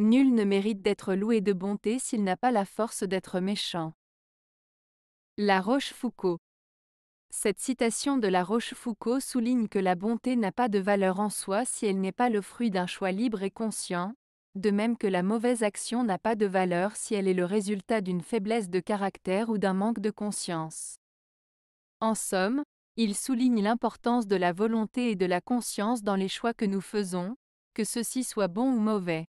Nul ne mérite d'être loué de bonté s'il n'a pas la force d'être méchant. La Rochefoucauld. Cette citation de La Rochefoucauld souligne que la bonté n'a pas de valeur en soi si elle n'est pas le fruit d'un choix libre et conscient, de même que la mauvaise action n'a pas de valeur si elle est le résultat d'une faiblesse de caractère ou d'un manque de conscience. En somme, il souligne l'importance de la volonté et de la conscience dans les choix que nous faisons, que ceux-ci soient bons ou mauvais.